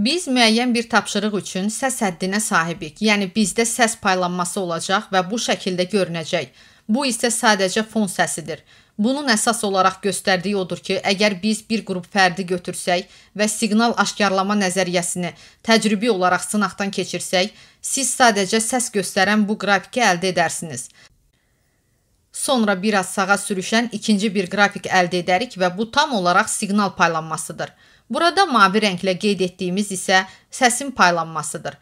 Biz müəyyən bir tapşırıq üçün səs həddinə sahibik. Yəni bizdə səs paylanması olacaq və bu şəkildə görünəcək. Bu isə sadəcə fon səsidir. Bunun əsas olaraq göstərdiyi odur ki, əgər biz bir qrup fərdi götürsək və siqnal aşkarlama nəzəriyyəsini təcrübi olaraq sınaqdan keçirsək, siz sadəcə səs göstərən bu qrafiki əldə edərsiniz. Sonra bir az sağa sürüşən ikinci bir qrafik əldə edərik və bu tam olaraq siqnal paylanmasıdır. Burada mavi rənglə qeyd etdiyimiz isə səsin paylanmasıdır.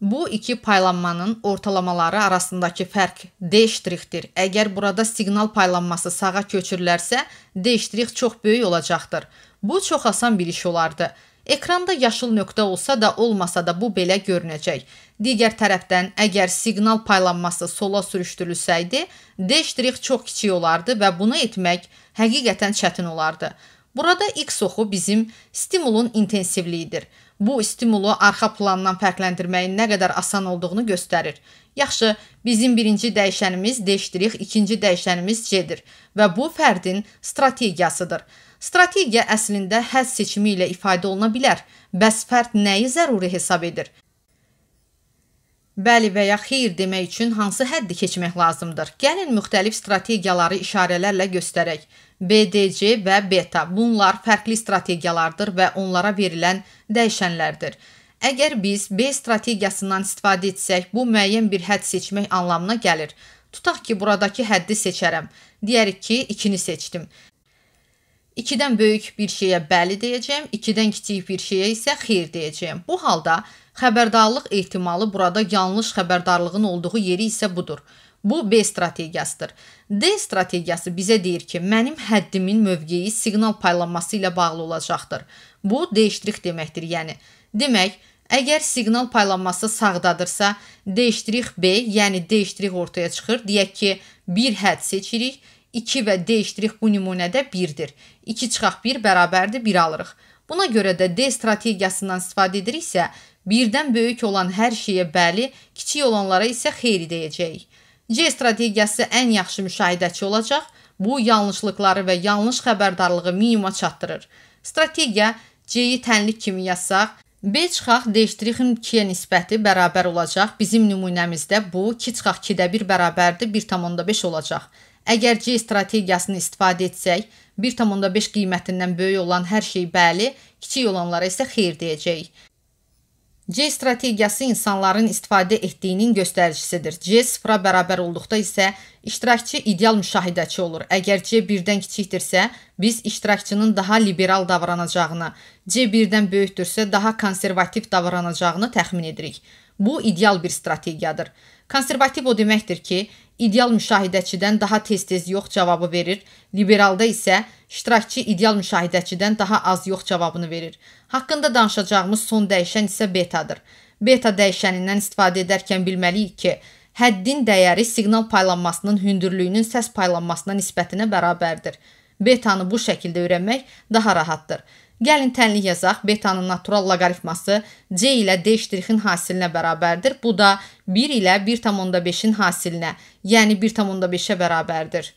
Bu iki paylanmanın ortalamaları arasındakı fərq D-dir. Əgər burada siqnal paylanması sağa köçürülərsə, D- çox böyük olacaqdır. Bu çox asan bir iş olardı. Ekranda yaşıl nöqtə olsa da, olmasa da bu belə görünəcək. Digər tərəfdən əgər siqnal paylanması sola sürüşdürülsəydi, D ştrix çox kiçik olardı və bunu etmək həqiqətən çətin olardı. Burada x oxu bizim stimulun intensivliyidir. Bu stimulu arxa plandan fərqləndirməyin nə qədər asan olduğunu göstərir. Yaxşı, bizim birinci dəyişənimiz dəyişdirik, ikinci dəyişənimiz c-dir və bu fərdin strategiyasıdır. Strategiya əslində həz seçimi ilə ifadə oluna bilər. Bəs fərd nəyi zəruri hesab edir? Bəli və ya xeyir demək üçün hansı həddi keçmək lazımdır? Gəlin müxtəlif strategiyaları işarələrlə göstərək. BDC və beta. Bunlar fərqli strategiyalardır və onlara verilən dəyişənlərdir. Əgər biz B strategiyasından istifadə etsək, bu müəyyən bir hədd seçmək anlamına gəlir. Tutaq ki, buradakı həddi seçərəm. Deyərik ki, 2-ni seçdim. 2-dən böyük bir şeyə bəli deyəcəm, 2-dən kiçik bir şeyə isə xeyir deyəcəm. Bu halda xəbərdarlıq ehtimalı burada yanlış xəbərdarlığın olduğu yeri isə budur. Bu B strategiyasıdır. D strategiyası bizə deyir ki, mənim həddimin mövqeyi siqnal paylanması ilə bağlı olacaqdır. Bu D' deməkdir. Yəni demək, əgər siqnal paylanması sağdadırsa, D' B, yəni D' ortaya çıxır. Deyək ki, bir hədd seçirik. 2 və D' bu nümunədə 1-dir. 2 çıxaq 1 bərabərdir, 1 alırıq. Buna görə də D strategiyasından istifadə ediriksə, birdən böyük olan hər şeyə bəli, kiçik olanlara isə xeyr deyəcəyik. C strategiyası ən yaxşı müşahidəçi olacaq. Bu yanlışlıqları və yanlış xəbərdarlığı minimuma çatdırır. Strategiya C-yi tənlik kimi yazsaq, B çıxaq dəyişdirixim 2-yə nisbəti bərabər olacaq. Bizim nümunəmizdə bu 2 çıxaq 2-də 1 bərabərdir 1.5 olacaq. Əgər C strategiyasını istifadə etsək, 1.5 qiymətindən böyük olan hər şey bəli, kiçik olanlara isə xeyir deyəcəyik. C strategiyası insanların istifadə etdiyinin göstəricisidir. C sıfıra bərabər olduqda isə iştirakçı ideal müşahidəçi olur. Əgər C birdən kiçikdirsə, biz iştirakçının daha liberal davranacağını, C birdən böyükdürsə, daha konservativ davranacağını təxmin edirik. Bu ideal bir strategiyadır. Konservativ o deməkdir ki, ideal müşahidəçidən daha tez-tez yox cavabı verir, liberalda isə iştirakçı ideal müşahidəçidən daha az yox cavabını verir. Haqqında danışacağımız son dəyişən isə betadır. Beta dəyişənindən istifadə edərkən bilməliyik ki, həddin dəyəri siqnal paylanmasının hündürlüyünün səs paylanmasına nisbətinə bərabərdir. Betanı bu şəkildə öyrənmək daha rahatdır. Gəlin tənlik yazaq. Betanın natural loqaritması C ilə D ştrixin hasilinə bərabərdir. Bu da 1 ilə 1,5-in hasilinə, yəni 1,5-ə bərabərdir.